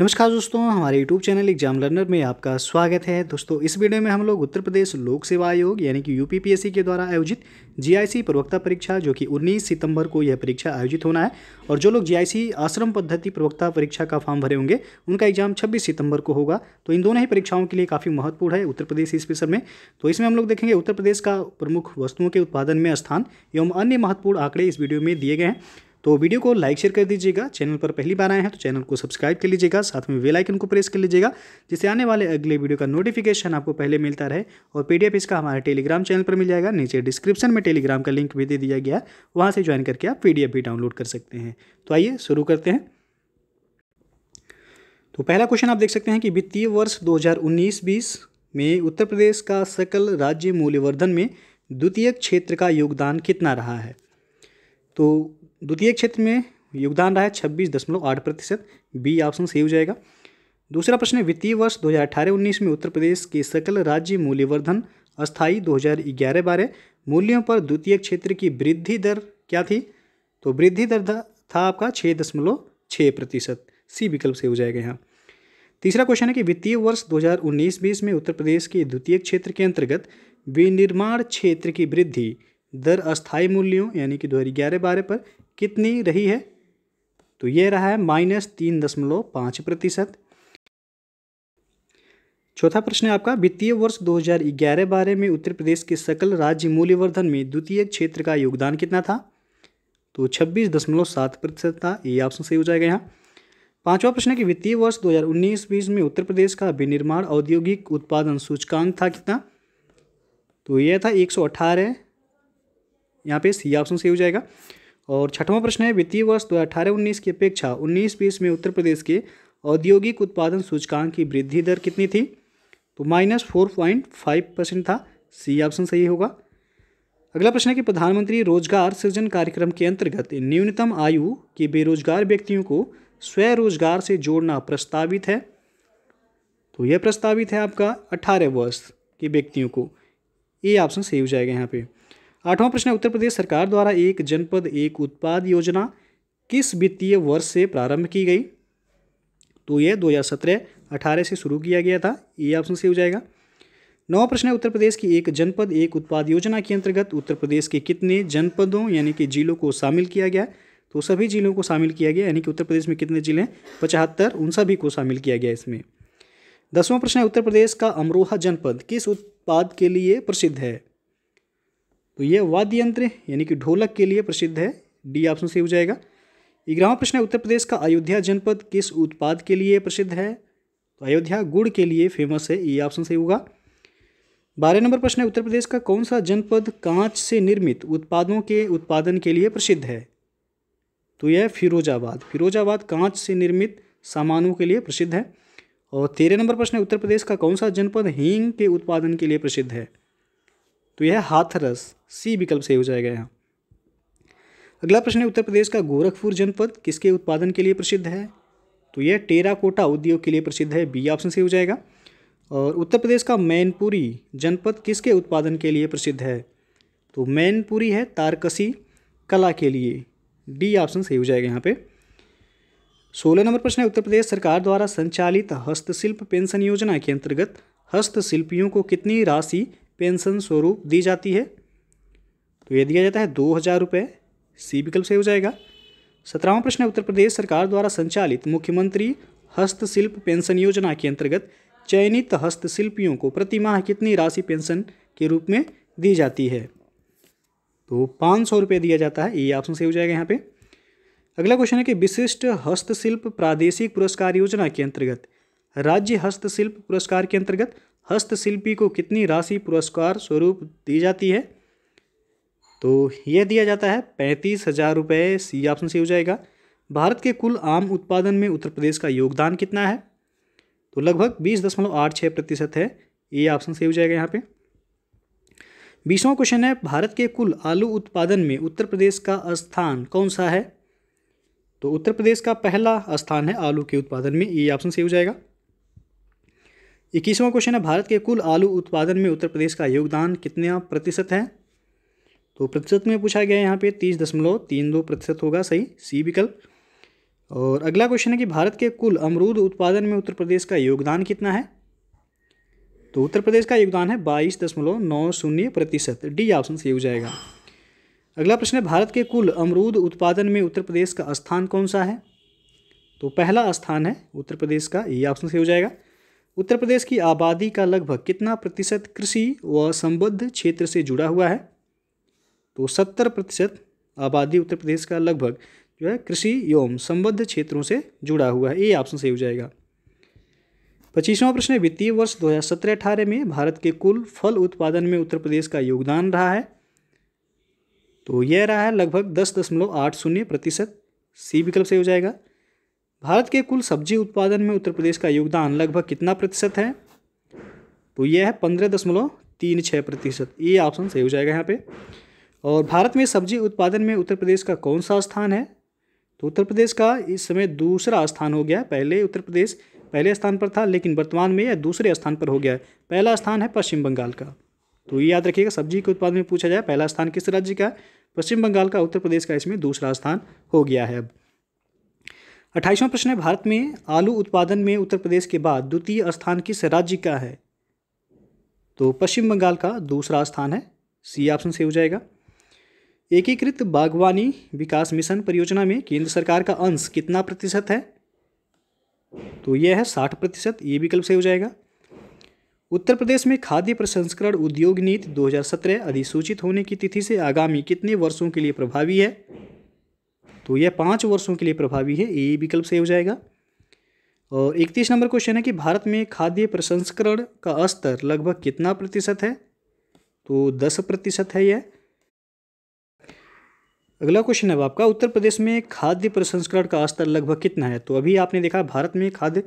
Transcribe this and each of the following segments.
नमस्कार दोस्तों हमारे YouTube चैनल एग्जाम लर्नर में आपका स्वागत है दोस्तों इस वीडियो में हम लोग उत्तर प्रदेश लोक सेवा आयोग यानी कि यू के द्वारा आयोजित जीआईसी प्रवक्ता परीक्षा जो कि 19 सितंबर को यह परीक्षा आयोजित होना है और जो लोग जी आश्रम पद्धति प्रवक्ता परीक्षा का फॉर्म भरे होंगे उनका एग्जाम छब्बीस सितंबर को होगा तो इन दोनों ही परीक्षाओं के लिए काफ़ी महत्वपूर्ण है उत्तर प्रदेश इस विषय में तो इसमें हम लोग देखेंगे उत्तर प्रदेश का प्रमुख वस्तुओं के उत्पादन में स्थान एवं अन्य महत्वपूर्ण आंकड़े इस वीडियो में दिए गए हैं तो वीडियो को लाइक शेयर कर दीजिएगा चैनल पर पहली बार आए हैं तो चैनल को सब्सक्राइब कर लीजिएगा साथ में वेल आइकन को प्रेस कर लीजिएगा जिससे आने वाले अगले वीडियो का नोटिफिकेशन आपको पहले मिलता रहे और पीडीएफ इसका हमारे टेलीग्राम चैनल पर मिल जाएगा नीचे डिस्क्रिप्शन में टेलीग्राम का लिंक भी दे दिया गया है वहाँ से ज्वाइन करके आप पीडीएफ भी डाउनलोड कर सकते हैं तो आइए शुरू करते हैं तो पहला क्वेश्चन आप देख सकते हैं कि वित्तीय वर्ष 2019-20 में उत्तर प्रदेश का सकल राज्य मूल्यवर्धन में द्वितीय क्षेत्र का योगदान कितना रहा है तो द्वितीय क्षेत्र में योगदान रहा है छब्बीस दशमलव आठ प्रतिशत बी ऑप्शन सही हो जाएगा दूसरा प्रश्न है वित्तीय वर्ष 2018-19 में उत्तर प्रदेश के सकल राज्य मूल्यवर्धन अस्थाई 2011 बारह मूल्यों पर द्वितीय क्षेत्र की वृद्धि दर क्या थी तो वृद्धि दर था आपका छः दशमलव छः प्रतिशत सी विकल्प से हो जाएगा यहाँ तीसरा क्वेश्चन है कि वित्तीय वर्ष 2019-20 में उत्तर प्रदेश के द्वितीय क्षेत्र के अंतर्गत विनिर्माण क्षेत्र की वृद्धि दर अस्थायी मूल्यों यानी कि दो हज़ार ग्यारह बारह पर कितनी रही है तो ये रहा है माइनस तीन दशमलव पाँच प्रतिशत चौथा प्रश्न है आपका वित्तीय वर्ष 2011 बारह में उत्तर प्रदेश के सकल राज्य मूल्यवर्धन में द्वितीय क्षेत्र का योगदान कितना था तो छब्बीस दशमलव सात प्रतिशत था ये ऑप्शन सही हो जाएगा यहाँ पांचवा प्रश्न है कि वित्तीय वर्ष 2019-20 में उत्तर प्रदेश का विनिर्माण औद्योगिक उत्पादन सूचकांक था कितना तो यह था एक सौ अठारह यहाँ पे सी ऑप्शन सही हो जाएगा और छठवां प्रश्न है वित्तीय वर्ष दो अठारह उन्नीस की अपेक्षा उन्नीस बीस में उत्तर प्रदेश के औद्योगिक उत्पादन सूचकांक की वृद्धि दर कितनी थी तो minus four point five percent था सी ऑप्शन सही होगा अगला प्रश्न है कि प्रधानमंत्री रोजगार सृजन कार्यक्रम के अंतर्गत न्यूनतम आयु के बेरोजगार व्यक्तियों को स्वरोजगार से जोड़ना प्रस्तावित है तो यह प्रस्तावित है आपका अठारह वर्ष के व्यक्तियों को ये ऑप्शन सही हो जाएगा यहाँ पर आठवां प्रश्न है उत्तर प्रदेश सरकार द्वारा एक जनपद एक उत्पाद योजना किस वित्तीय वर्ष से प्रारंभ की गई तो यह 2017-18 से शुरू किया गया था ये ऑप्शन से हो जाएगा नौवा प्रश्न है उत्तर प्रदेश की एक जनपद एक उत्पाद योजना के अंतर्गत उत्तर प्रदेश के कितने जनपदों यानी कि जिलों को शामिल किया गया तो सभी जिलों को शामिल किया गया यानी कि उत्तर प्रदेश में कितने जिले हैं पचहत्तर उन सभी को शामिल किया गया इसमें दसवां प्रश्न है उत्तर प्रदेश का अमरोहा जनपद किस उत्पाद के लिए प्रसिद्ध है तो ये वाद्य यंत्र यानी कि ढोलक के लिए प्रसिद्ध है डी ऑप्शन सही हो जाएगा ग्यारहवा प्रश्न है उत्तर प्रदेश का अयोध्या जनपद किस उत्पाद के लिए प्रसिद्ध है तो अयोध्या गुड़ के लिए फेमस है ये ऑप्शन सही होगा बारह नंबर प्रश्न है उत्तर प्रदेश का कौन सा जनपद कांच से निर्मित उत्पादों के उत्पादन के लिए प्रसिद्ध है तो यह फिरोजाबाद फिरोजाबाद कांच से निर्मित सामानों के लिए प्रसिद्ध है और तेरह नंबर प्रश्न है उत्तर प्रदेश का कौन सा जनपद हींग के उत्पादन के लिए प्रसिद्ध है तो यह हाथरस सी विकल्प सही हो जाएगा यहाँ अगला प्रश्न है उत्तर प्रदेश का गोरखपुर जनपद किसके उत्पादन के लिए प्रसिद्ध है तो यह टेराकोटा उद्योग के लिए प्रसिद्ध है बी ऑप्शन सही हो जाएगा और उत्तर प्रदेश का मैनपुरी जनपद किसके उत्पादन के लिए प्रसिद्ध है तो मैनपुरी है तारकसी कला के लिए डी ऑप्शन सही हो जाएगा यहाँ पे सोलह नंबर प्रश्न है उत्तर प्रदेश सरकार द्वारा संचालित हस्तशिल्प पेंशन योजना के अंतर्गत हस्तशिल्पियों को कितनी राशि पेंशन स्वरूप दी जाती है तो यह दिया जाता है दो हज़ार रुपये सी विकल्प सही हो जाएगा सत्रहवा प्रश्न है उत्तर प्रदेश सरकार द्वारा संचालित मुख्यमंत्री हस्तशिल्प पेंशन योजना के अंतर्गत चयनित हस्तशिल्पियों को प्रतिमाह कितनी राशि पेंशन के रूप में दी जाती है तो पाँच सौ रुपये दिया जाता है ये ऑप्शन सही हो जाएगा यहाँ पे अगला क्वेश्चन है कि विशिष्ट हस्तशिल्प प्रादेशिक पुरस्कार योजना के अंतर्गत राज्य हस्तशिल्प पुरस्कार के अंतर्गत हस्तशिल्पी को कितनी राशि पुरस्कार स्वरूप दी जाती है तो यह दिया जाता है पैंतीस हजार रुपये सी ऑप्शन से हो जाएगा भारत के कुल आम उत्पादन में उत्तर प्रदेश का योगदान कितना है तो लगभग बीस दशमलव आठ छः प्रतिशत है ये ऑप्शन से हो जाएगा यहाँ पे बीसवा क्वेश्चन है भारत के कुल आलू उत्पादन में उत्तर प्रदेश का स्थान कौन सा है तो उत्तर प्रदेश का पहला स्थान है आलू के उत्पादन में ये ऑप्शन से हो जाएगा इक्कीसवां क्वेश्चन है भारत के कुल आलू उत्पादन में उत्तर प्रदेश का योगदान कितना प्रतिशत है तो प्रतिशत में पूछा गया है यहाँ पे तीस दशमलव तीन दो प्रतिशत होगा सही सी विकल्प और अगला क्वेश्चन है कि भारत के कुल अमरूद उत्पादन में उत्तर प्रदेश का योगदान कितना है तो उत्तर प्रदेश का योगदान है बाईस दशमलव नौ शून्य प्रतिशत डी ऑप्शन सही हो जाएगा अगला प्रश्न है भारत के कुल अमरूद उत्पादन में उत्तर प्रदेश का स्थान कौन सा है तो पहला स्थान है उत्तर प्रदेश का ये ऑप्शन सही हो जाएगा उत्तर प्रदेश की आबादी का लगभग कितना प्रतिशत कृषि व संबद्ध क्षेत्र से जुड़ा हुआ है तो सत्तर प्रतिशत आबादी उत्तर प्रदेश का लगभग जो है कृषि एवं संबद्ध क्षेत्रों से जुड़ा हुआ है ये ऑप्शन सही हो जाएगा पच्चीसवां प्रश्न वित्तीय वर्ष 2017-18 में भारत के कुल फल उत्पादन में उत्तर प्रदेश का योगदान रहा है तो यह रहा है लगभग दस दशमलव आठ शून्य प्रतिशत सी विकल्प सही हो जाएगा भारत के कुल सब्जी उत्पादन में उत्तर प्रदेश का योगदान लगभग कितना प्रतिशत है तो यह है पंद्रह दशमलव तीन छः प्रतिशत ये ऑप्शन सही हो जाएगा यहाँ पे और भारत में सब्जी उत्पादन में उत्तर प्रदेश का कौन सा स्थान है तो उत्तर प्रदेश का इस समय दूसरा स्थान हो गया पहले उत्तर प्रदेश पहले स्थान पर था लेकिन वर्तमान में यह दूसरे स्थान पर हो गया है पहला स्थान है पश्चिम बंगाल का तो ये याद रखिएगा सब्जी के उत्पादन में पूछा जाए पहला स्थान किस राज्य का पश्चिम बंगाल का उत्तर प्रदेश का इसमें दूसरा स्थान हो गया है अब अट्ठाईसवां प्रश्न है भारत में आलू उत्पादन में उत्तर प्रदेश के बाद द्वितीय स्थान किस राज्य का है तो पश्चिम बंगाल का दूसरा स्थान है सी ऑप्शन से हो जाएगा एकीकृत बागवानी विकास मिशन परियोजना में केंद्र सरकार का अंश कितना प्रतिशत है तो यह है साठ प्रतिशत ये विकल्प से हो जाएगा उत्तर प्रदेश में खाद्य प्रसंस्करण उद्योग नीति 2017 अधिसूचित होने की तिथि से आगामी कितने वर्षों के लिए प्रभावी है तो यह पाँच वर्षों के लिए प्रभावी है ए विकल्प सही हो जाएगा और इकतीस नंबर क्वेश्चन है कि भारत में खाद्य प्रसंस्करण का स्तर लगभग कितना प्रतिशत है तो दस प्रतिशत है यह अगला क्वेश्चन है आपका उत्तर प्रदेश में खाद्य प्रसंस्करण का स्तर लगभग कितना है तो अभी आपने देखा भारत में खाद्य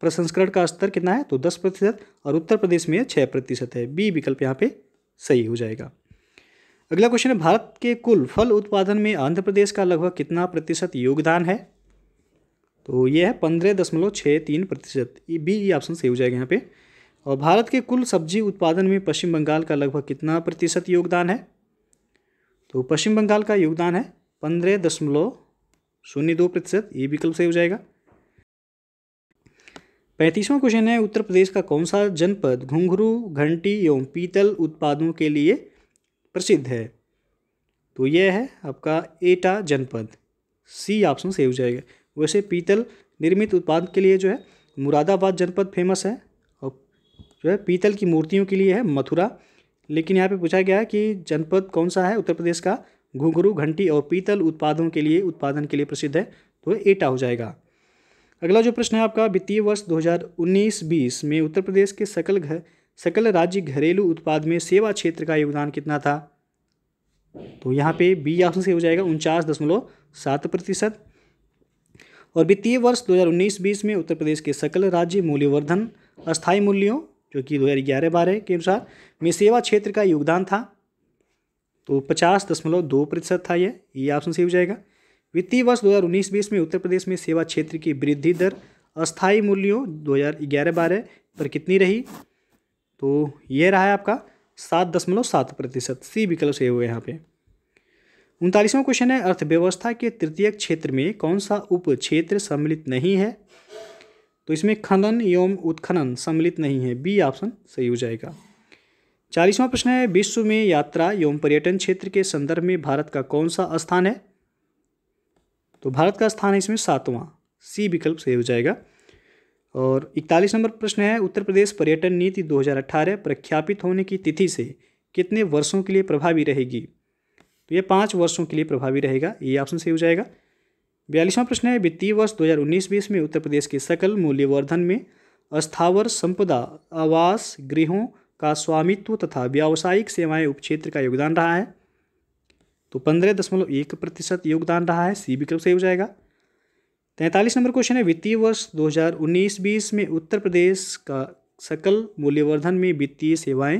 प्रसंस्करण का स्तर कितना है तो दस प्रतिशत और उत्तर प्रदेश में छः प्रतिशत है बी विकल्प यहाँ पे सही हो जाएगा अगला क्वेश्चन है भारत के कुल फल उत्पादन में आंध्र प्रदेश का लगभग कितना प्रतिशत योगदान है तो ये है पंद्रह दशमलव छः तीन प्रतिशत बी ये ऑप्शन सही हो जाएगा यहाँ पे और भारत के कुल सब्जी उत्पादन में पश्चिम बंगाल का लगभग कितना प्रतिशत योगदान है तो पश्चिम बंगाल का योगदान है पंद्रह दशमलव शून्य दो प्रतिशत ये विकल्प सही हो जाएगा पैंतीसवां क्वेश्चन है उत्तर प्रदेश का कौन सा जनपद घुंघरू घंटी एवं पीतल उत्पादों के लिए प्रसिद्ध है तो यह है आपका एटा जनपद सी ऑप्शन सही हो जाएगा वैसे पीतल निर्मित उत्पाद के लिए जो है मुरादाबाद जनपद फेमस है और जो है पीतल की मूर्तियों के लिए है मथुरा लेकिन यहाँ पे पूछा गया है कि जनपद कौन सा है उत्तर प्रदेश का घुघरू घंटी और पीतल उत्पादों के लिए उत्पादन के लिए प्रसिद्ध है तो एटा हो जाएगा अगला जो प्रश्न है आपका वित्तीय वर्ष दो हज़ार में उत्तर प्रदेश के सकल घर सकल राज्य घरेलू उत्पाद में सेवा क्षेत्र का योगदान कितना था तो यहाँ पे बी ऑप्शन से हो जाएगा उनचास दशमलव सात प्रतिशत और वित्तीय वर्ष 2019-20 में उत्तर प्रदेश के सकल राज्य मूल्यवर्धन अस्थायी मूल्यों जो कि दो हज़ार ग्यारह बारह के अनुसार में सेवा क्षेत्र का योगदान था तो पचास दशमलव दो प्रतिशत था यह ई ऑप्शन से हो जाएगा वित्तीय वर्ष 2019-20 में उत्तर प्रदेश में सेवा क्षेत्र की वृद्धि दर अस्थायी मूल्यों 2011-12 पर कितनी रही तो ये रहा है आपका सात दशमलव सात प्रतिशत सी विकल्प सही हुए यहाँ पे उनतालीसवां क्वेश्चन है अर्थव्यवस्था के तृतीय क्षेत्र में कौन सा उप क्षेत्र सम्मिलित नहीं है तो इसमें खनन एवं उत्खनन सम्मिलित नहीं है बी ऑप्शन सही हो जाएगा चालीसवां प्रश्न है विश्व में यात्रा एवं पर्यटन क्षेत्र के संदर्भ में भारत का कौन सा स्थान है तो भारत का स्थान है इसमें सातवां सी विकल्प सही हो जाएगा और इकतालीस नंबर प्रश्न है उत्तर प्रदेश पर्यटन नीति 2018 प्रख्यापित होने की तिथि से कितने वर्षों के लिए प्रभावी रहेगी तो ये पाँच वर्षों के लिए प्रभावी रहेगा ये ऑप्शन सही हो जाएगा बयालीसवां प्रश्न है वित्तीय वर्ष 2019 बीस में उत्तर प्रदेश के सकल मूल्यवर्धन में स्थावर संपदा आवास गृहों का स्वामित्व तथा व्यावसायिक सेवाएं उपक्षेत्र का योगदान रहा है तो पंद्रह दशमलव एक प्रतिशत योगदान रहा है सी विकल्प सही हो जाएगा तैंतालीस नंबर क्वेश्चन है वित्तीय वर्ष 2019-20 में उत्तर प्रदेश का सकल मूल्यवर्धन में वित्तीय सेवाएं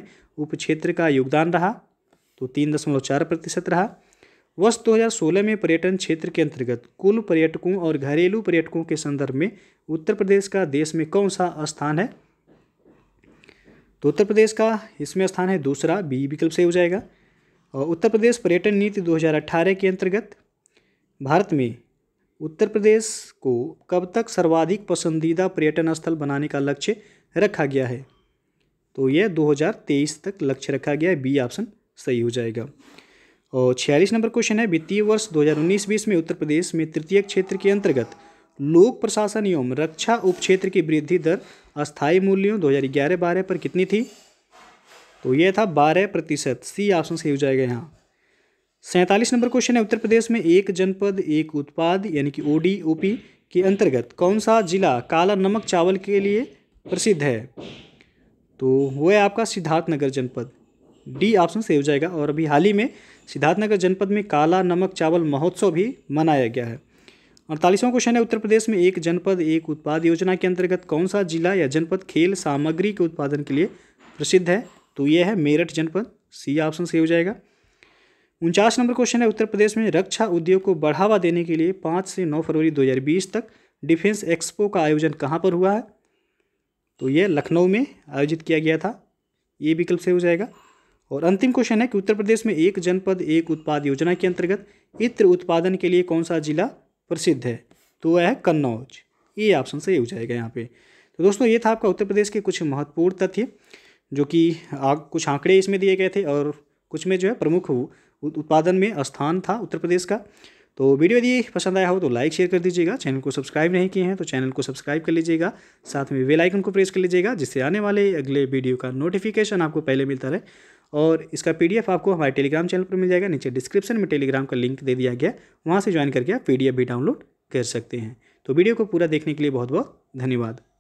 क्षेत्र का योगदान रहा तो तीन दशमलव चार प्रतिशत रहा वर्ष 2016 में पर्यटन क्षेत्र के अंतर्गत कुल पर्यटकों और घरेलू पर्यटकों के संदर्भ में उत्तर प्रदेश का देश में कौन सा स्थान है तो उत्तर प्रदेश का इसमें स्थान है दूसरा बी विकल्प से हो जाएगा और उत्तर प्रदेश पर्यटन नीति 2018 के अंतर्गत भारत में उत्तर प्रदेश को कब तक सर्वाधिक पसंदीदा पर्यटन स्थल बनाने का लक्ष्य रखा गया है तो यह 2023 तक लक्ष्य रखा गया है बी ऑप्शन सही हो जाएगा और छियालीस नंबर क्वेश्चन है वित्तीय वर्ष 2019-20 में उत्तर प्रदेश में तृतीय क्षेत्र के अंतर्गत लोक प्रशासन एवं रक्षा उप क्षेत्र की वृद्धि दर अस्थायी मूल्यों दो हज़ार पर कितनी थी तो यह था बारह प्रतिशत सी ऑप्शन सही हो जाएगा यहाँ सैंतालीस नंबर क्वेश्चन है उत्तर प्रदेश में एक जनपद एक उत्पाद यानी कि ओ डी ओ पी के अंतर्गत कौन सा जिला काला नमक चावल के लिए प्रसिद्ध है तो वो है आपका सिद्धार्थनगर जनपद डी ऑप्शन से हो जाएगा और अभी हाल ही में सिद्धार्थनगर जनपद में काला नमक चावल महोत्सव भी मनाया गया है अड़तालीसवां क्वेश्चन है उत्तर प्रदेश में एक जनपद एक उत्पाद योजना के अंतर्गत कौन सा जिला या जनपद खेल सामग्री के उत्पादन के लिए प्रसिद्ध है तो यह है मेरठ जनपद सी ऑप्शन से हो जाएगा उनचास नंबर क्वेश्चन है उत्तर प्रदेश में रक्षा उद्योग को बढ़ावा देने के लिए पाँच से नौ फरवरी दो तक डिफेंस एक्सपो का आयोजन कहाँ पर हुआ है तो यह लखनऊ में आयोजित किया गया था ये विकल्प से हो जाएगा और अंतिम क्वेश्चन है कि उत्तर प्रदेश में एक जनपद एक उत्पाद योजना के अंतर्गत इत्र उत्पादन के लिए कौन सा जिला प्रसिद्ध है तो वह है कन्नौज ये ऑप्शन सही हो जाएगा यहाँ पे तो दोस्तों ये था आपका उत्तर प्रदेश के कुछ महत्वपूर्ण तथ्य जो कि कुछ आंकड़े इसमें दिए गए थे और कुछ में जो है प्रमुख उत्पादन में स्थान था उत्तर प्रदेश का तो वीडियो यदि पसंद आया हो तो लाइक शेयर कर दीजिएगा चैनल को सब्सक्राइब नहीं किए हैं तो चैनल को सब्सक्राइब कर लीजिएगा साथ में बेल आइकन को प्रेस कर लीजिएगा जिससे आने वाले अगले वीडियो का नोटिफिकेशन आपको पहले मिलता रहे और इसका पीडीएफ आपको हमारे टेलीग्राम चैनल पर मिल जाएगा नीचे डिस्क्रिप्शन में टेलीग्राम का लिंक दे दिया गया वहाँ से ज्वाइन करके आप पी भी डाउनलोड कर सकते हैं तो वीडियो को पूरा देखने के लिए बहुत बहुत धन्यवाद